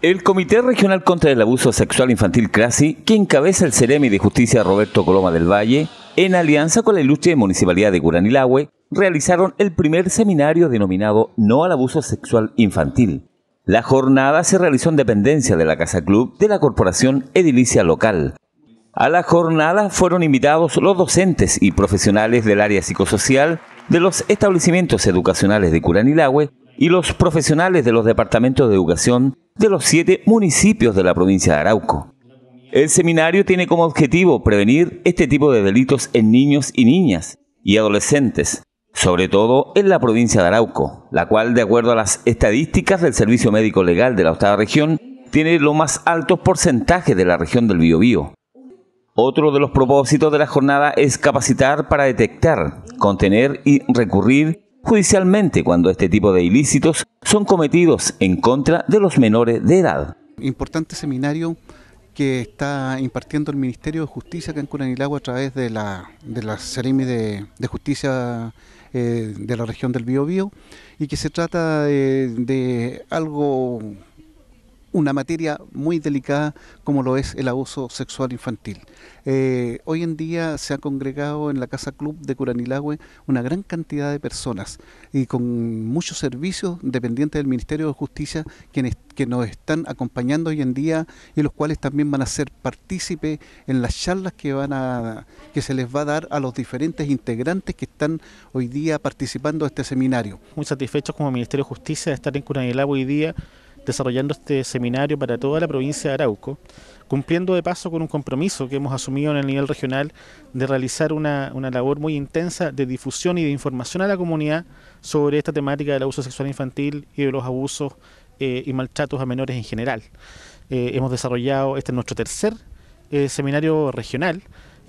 El Comité Regional contra el Abuso Sexual Infantil CRASI, que encabeza el Ceremi de Justicia Roberto Coloma del Valle, en alianza con la ilustre Municipalidad de Curanilahue, realizaron el primer seminario denominado No al Abuso Sexual Infantil. La jornada se realizó en dependencia de la Casa Club de la Corporación Edilicia Local. A la jornada fueron invitados los docentes y profesionales del área psicosocial de los establecimientos educacionales de Curanilahue y los profesionales de los departamentos de educación de los siete municipios de la provincia de Arauco. El seminario tiene como objetivo prevenir este tipo de delitos en niños y niñas y adolescentes, sobre todo en la provincia de Arauco, la cual, de acuerdo a las estadísticas del Servicio Médico Legal de la octava región, tiene los más altos porcentajes de la región del Biobío. Otro de los propósitos de la jornada es capacitar para detectar, contener y recurrir judicialmente cuando este tipo de ilícitos son cometidos en contra de los menores de edad. Importante seminario que está impartiendo el Ministerio de Justicia acá en Curanilagua a través de la, de la de, Justicia eh, de la región del Biobío y que se trata de, de algo una materia muy delicada como lo es el abuso sexual infantil. Eh, hoy en día se ha congregado en la Casa Club de Curanilagüe una gran cantidad de personas y con muchos servicios dependientes del Ministerio de Justicia que nos están acompañando hoy en día y los cuales también van a ser partícipes... en las charlas que van a que se les va a dar a los diferentes integrantes que están hoy día participando de este seminario. Muy satisfechos como Ministerio de Justicia de estar en Curanilagüe hoy día desarrollando este seminario para toda la provincia de Arauco, cumpliendo de paso con un compromiso que hemos asumido en el nivel regional de realizar una, labor muy intensa de difusión y de información a la comunidad sobre esta temática del abuso sexual infantil y de los abusos eh, y maltratos a menores en general. Eh, hemos desarrollado, este es nuestro tercer eh, seminario regional,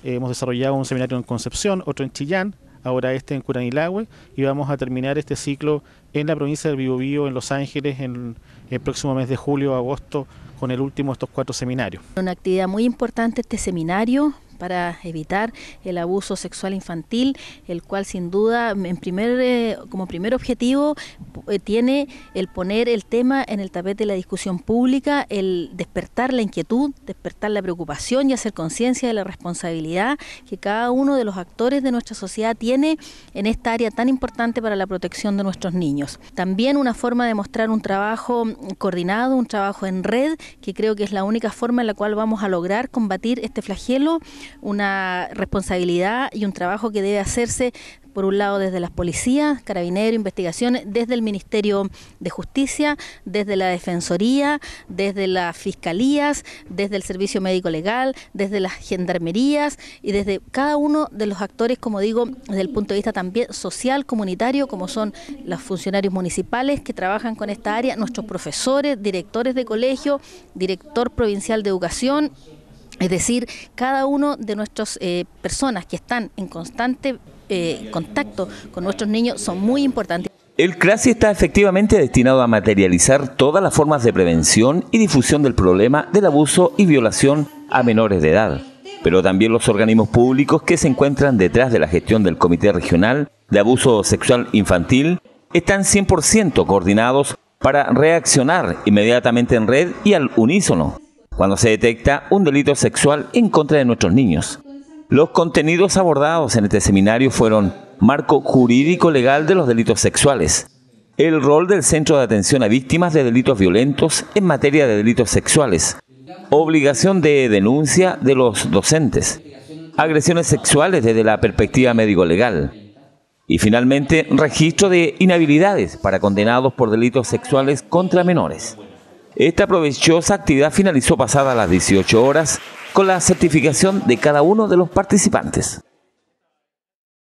hemos desarrollado un seminario en Concepción, otro en Chillán, ahora este en Curanilagüe, y vamos a terminar este ciclo en la provincia del Bío, en Los Ángeles, en el próximo mes de julio, agosto, con el último de estos cuatro seminarios. Una actividad muy importante este seminario, para evitar el abuso sexual infantil, el cual sin duda en primer, eh, como primer objetivo eh, tiene el poner el tema en el tapete de la discusión pública, el despertar la inquietud, despertar la preocupación y hacer conciencia de la responsabilidad que cada uno de los actores de nuestra sociedad tiene en esta área tan importante para la protección de nuestros niños. También una forma de mostrar un trabajo coordinado, un trabajo en red, que creo que es la única forma en la cual vamos a lograr combatir este flagelo una responsabilidad y un trabajo que debe hacerse por un lado desde las policías, carabineros, investigaciones, desde el Ministerio de Justicia, desde la Defensoría, desde las fiscalías, desde el Servicio Médico Legal, desde las gendarmerías y desde cada uno de los actores, como digo, desde el punto de vista también social, comunitario, como son los funcionarios municipales que trabajan con esta área, nuestros profesores, directores de colegio, director provincial de educación es decir, cada uno de nuestras eh, personas que están en constante eh, contacto con nuestros niños son muy importantes. El CRASI está efectivamente destinado a materializar todas las formas de prevención y difusión del problema del abuso y violación a menores de edad, pero también los organismos públicos que se encuentran detrás de la gestión del Comité Regional de Abuso Sexual Infantil están 100% coordinados para reaccionar inmediatamente en red y al unísono cuando se detecta un delito sexual en contra de nuestros niños. Los contenidos abordados en este seminario fueron marco jurídico legal de los delitos sexuales, el rol del Centro de Atención a Víctimas de Delitos Violentos en materia de delitos sexuales, obligación de denuncia de los docentes, agresiones sexuales desde la perspectiva médico-legal y finalmente registro de inhabilidades para condenados por delitos sexuales contra menores. Esta provechosa actividad finalizó pasada las 18 horas con la certificación de cada uno de los participantes.